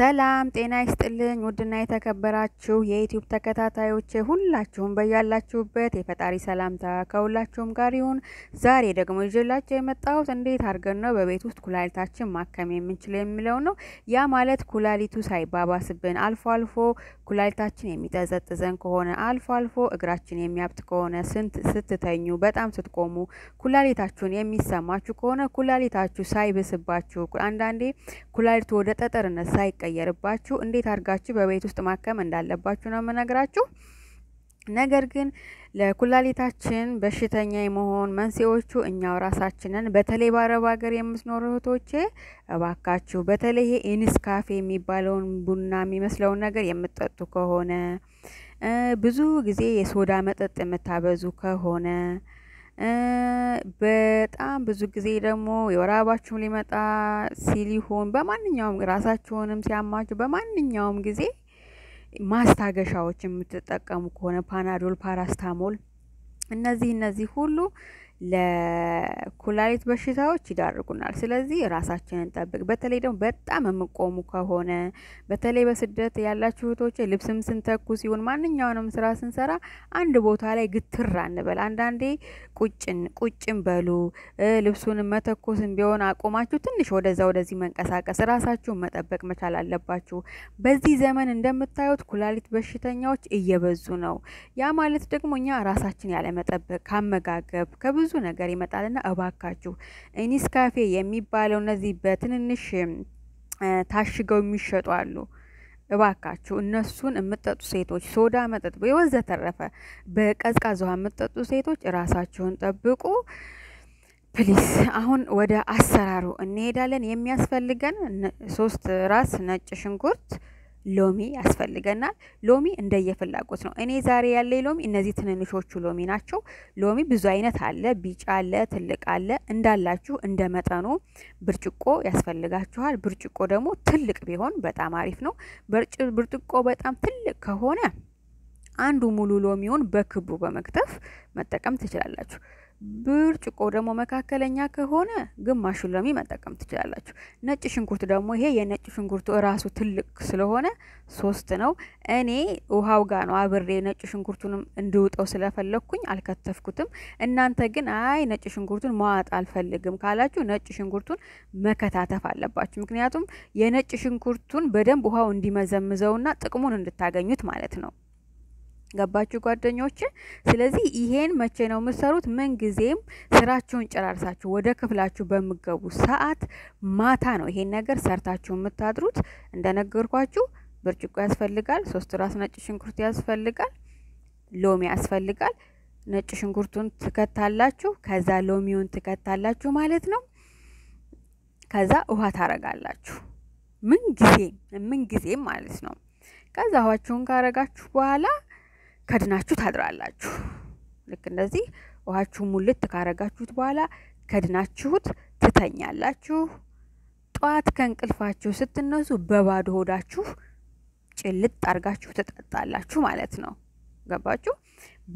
ሰላም ጤና ይስጥልኝ። ውድና የተከበራችሁ የዩቲዩብ ተከታታዮች ሁላችሁም በያላችሁበት የፈጣሪ ሰላምታ ከሁላችሁም ጋር ይሁን። ዛሬ ደግሞ ይዤላችሁ የመጣሁት እንዴት አድርገን ነው በቤት ውስጥ ኩላሊታችን ማከም የምንችለው የሚለው ነው። ያ ማለት ኩላሊቱ ሳይባባስብን አልፎ አልፎ ኩላሊታችን የሚጠዘጥዘን ከሆነ አልፎ አልፎ እግራችን የሚያብጥ ከሆነ ስንት ስትተኙ፣ በጣም ስትቆሙ ኩላሊታችሁን የሚሰማችሁ ከሆነ ኩላሊታችሁ ሳይብስባችሁ አንዳንዴ ኩላሊቱ ወደ ጠጠርነት ሳይ እንዳይቀየርባችሁ እንዴት አድርጋችሁ በቤት ውስጥ ማከም እንዳለባችሁ ነው የምነግራችሁ። ነገር ግን ለኩላሊታችን በሽተኛ የመሆን መንስኤዎቹ እኛው ራሳችንን። በተለይ በአረብ ሀገር የምትኖሩ እህቶቼ እባካችሁ በተለይ ይሄ ኢንስካፌ የሚባለውን ቡና የሚመስለውን ነገር የምትጠጡ ከሆነ ብዙ ጊዜ የሶዳ መጠጥ የምታበዙ ከሆነ በጣም ብዙ ጊዜ ደግሞ የወር አበባችሁም ሊመጣ ሲሊሆን በማንኛውም ራሳችሁንም ሲያማችሁ በማንኛውም ጊዜ ማስታገሻዎች የምትጠቀሙ ከሆነ ፓናዶል፣ ፓራስታሞል እነዚህ እነዚህ ሁሉ ለኩላሊት በሽታዎች ይዳርጉናል። ስለዚህ ራሳችንን ጠብቅ። በተለይ ደግሞ በጣም የምቆሙ ከሆነ በተለይ በስደት ያላችሁ እህቶች ልብስም ስንተኩ ሲሆን ማንኛውንም ስራ ስንሰራ አንድ ቦታ ላይ ግትር አንበል። አንዳንዴ ቁጭን ቁጭን በሉ። ልብሱን መተኮስን ቢሆን አቁማችሁ ትንሽ ወደዛ ወደዚህ መንቀሳቀስ፣ ራሳችሁን መጠበቅ መቻል አለባችሁ። በዚህ ዘመን እንደምታዩት ኩላሊት በሽተኛዎች እየበዙ ነው። ያ ማለት ደግሞ እኛ ራሳችን ያለመጠበቅ ከአመጋገብ ከብዙ ብዙ ነገር ይመጣልና እባካችሁ እኒስ ካፌ የሚባለው እነዚህ በትንንሽ ታሽገው የሚሸጡ አሉ። እባካችሁ እነሱን የምጠጡ ሴቶች ሶዳ መጠጥ ወዘተረፈ በቀዝቃዛ ውሃ የምጠጡ ሴቶች ራሳችሁን ጠብቁ። ፕሊስ አሁን ወደ አሰራሩ እንሄዳለን። የሚያስፈልገን ሶስት ራስ ነጭ ሽንኩርት ሎሚ ያስፈልገናል። ሎሚ እንደየፍላጎት ነው። እኔ ዛሬ ያለኝ ሎሚ እነዚህ ትንንሾቹ ሎሚ ናቸው። ሎሚ ብዙ አይነት አለ፣ ቢጫ አለ፣ ትልቅ አለ። እንዳላችሁ እንደ መጠኑ ብርጭቆ ያስፈልጋችኋል። ብርጭቆ ደግሞ ትልቅ ቢሆን በጣም አሪፍ ነው። ብርጭቆ በጣም ትልቅ ከሆነ አንዱ ሙሉ ሎሚውን በክቡ በመክተፍ መጠቀም ትችላላችሁ። ብርጭቆ ደግሞ መካከለኛ ከሆነ ግማሹ ሎሚ መጠቀም ትችላላችሁ። ነጭ ሽንኩርት ደግሞ ይሄ የነጭ ሽንኩርቱ እራሱ ትልቅ ስለሆነ ሶስት ነው። እኔ ውሃው ጋር ነው አብሬ ነጭ ሽንኩርቱንም እንድውጠው ስለፈለግኩኝ አልከተፍኩትም። እናንተ ግን አይ ነጭ ሽንኩርቱን መዋጥ አልፈልግም ካላችሁ ነጭ ሽንኩርቱን መከታተፍ አለባችሁ። ምክንያቱም የነጭ ሽንኩርቱን በደንብ ውሃው እንዲመዘምዘውና ጥቅሙን እንድታገኙት ማለት ነው። ገባችሁ ጓደኞች? ስለዚህ ይሄን መቼ ነው የምትሰሩት? ምን ጊዜም ስራችሁን ጨራርሳችሁ ወደ ክፍላችሁ በምገቡ ሰዓት ማታ ነው ይሄን ነገር ሰርታችሁ የምታድሩት። እንደነገርኳችሁ ብርጭቆ ያስፈልጋል፣ ሶስት ራስ ነጭ ሽንኩርት ያስፈልጋል፣ ሎሚ ያስፈልጋል። ነጭ ሽንኩርቱን ትከታላችሁ፣ ከዛ ሎሚውን ትከታላችሁ ማለት ነው። ከዛ ውሃ ታረጋላችሁ። ምን ጊዜም ምን ጊዜም ማለት ነው። ከዛ ውሃችሁን ካረጋችሁ በኋላ ከድናችሁ ታድራላችሁ። ልክ እንደዚህ ውሃችሁ ሙልት ካረጋችሁት በኋላ ከድናችሁት ትተኛላችሁ። ጠዋት ከእንቅልፋችሁ ስትነሱ በባዶ ሆዳችሁ ጭልጥ አርጋችሁ ትጠጣላችሁ ማለት ነው። ገባችሁ?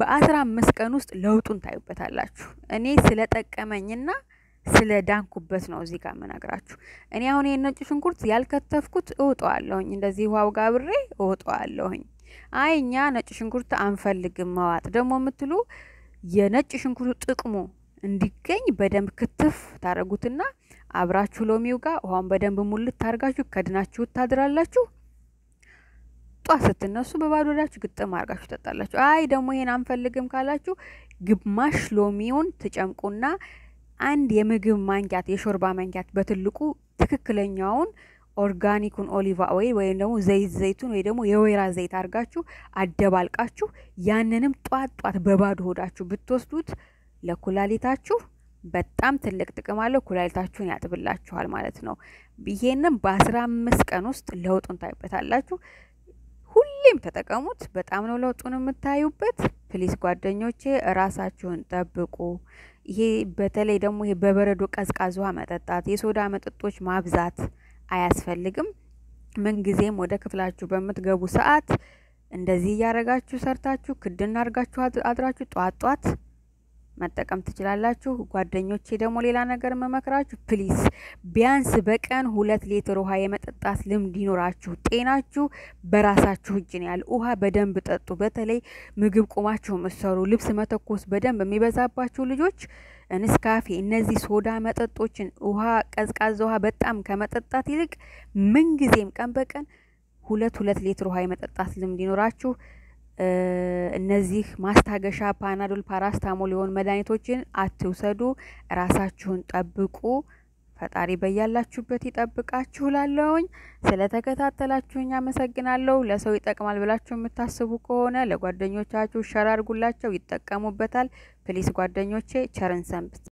በአስራ አምስት ቀን ውስጥ ለውጡን ታዩበታላችሁ። እኔ ስለጠቀመኝና ስለ ዳንኩበት ነው እዚህ ጋር የምነግራችሁ። እኔ አሁን ነጭ ሽንኩርት ያልከተፍኩት እውጠዋለሁኝ፣ እንደዚህ ውሃው ጋብሬ እውጠዋለሁኝ። አይ እኛ ነጭ ሽንኩርት አንፈልግም መዋጥ ደግሞ የምትሉ የነጭ ሽንኩርት ጥቅሙ እንዲገኝ በደንብ ክትፍ ታደረጉትና አብራችሁ ሎሚው ጋር ውሃውን በደንብ ሙልት ታርጋችሁ ከድናችሁ ታድራላችሁ። ጧት ስትነሱ በባዶ ወዳችሁ ግጥም አርጋችሁ ጠጣላችሁ። አይ ደግሞ ይሄን አንፈልግም ካላችሁ ግማሽ ሎሚውን ትጨምቁና አንድ የምግብ ማንኪያት የሾርባ ማንኪያት በትልቁ ትክክለኛውን ኦርጋኒኩን ኦሊቫ ኦይል ወይም ደግሞ ዘይት ዘይቱን ወይ ደግሞ የወይራ ዘይት አድርጋችሁ አደባልቃችሁ ያንንም ጧት ጧት በባዶ ሆዳችሁ ብትወስዱት ለኩላሊታችሁ በጣም ትልቅ ጥቅም አለው። ኩላሊታችሁን ያጥብላችኋል ማለት ነው። ይሄንም በአስራ አምስት ቀን ውስጥ ለውጡን ታዩበታላችሁ። ሁሌም ተጠቀሙት። በጣም ነው ለውጡን የምታዩበት። ፕሊስ ጓደኞቼ እራሳችሁን ጠብቁ። ይሄ በተለይ ደግሞ ይሄ በበረዶ ውሃ መጠጣት፣ የሶዳ መጠጦች ማብዛት አያስፈልግም። ምንጊዜም ወደ ክፍላችሁ በምትገቡ ሰዓት እንደዚህ እያረጋችሁ ሰርታችሁ ክድና አርጋችሁ አድራችሁ ጧት ጧት መጠቀም ትችላላችሁ። ጓደኞቼ ደግሞ ሌላ ነገር መመክራችሁ ፕሊስ፣ ቢያንስ በቀን ሁለት ሊትር ውሃ የመጠጣት ልምድ ይኖራችሁ። ጤናችሁ በራሳችሁ እጅ ነው ያለ። ውሃ በደንብ ጠጡ። በተለይ ምግብ ቁማችሁ ምሰሩ፣ ልብስ መተኮስ በደንብ የሚበዛባችሁ ልጆች እንስካፌ፣ እነዚህ ሶዳ መጠጦችን ውሃ፣ ቀዝቃዛ ውሃ በጣም ከመጠጣት ይልቅ ምንጊዜም ቀን በቀን ሁለት ሁለት ሊትር ውሃ የመጠጣት ልምድ ይኖራችሁ። እነዚህ ማስታገሻ ፓናዶል፣ ፓራስታሞል የሆኑ መድኃኒቶችን አትውሰዱ። ራሳችሁን ጠብቁ። ፈጣሪ በያላችሁበት ይጠብቃችሁ። ላለውኝ ተከታተላችሁኝ አመሰግናለሁ። ለሰው ይጠቅማል ብላችሁ የምታስቡ ከሆነ ለጓደኞቻችሁ ሸር አድርጉላቸው፣ ይጠቀሙበታል። ፕሊስ ጓደኞቼ ቸርን ሰንብት።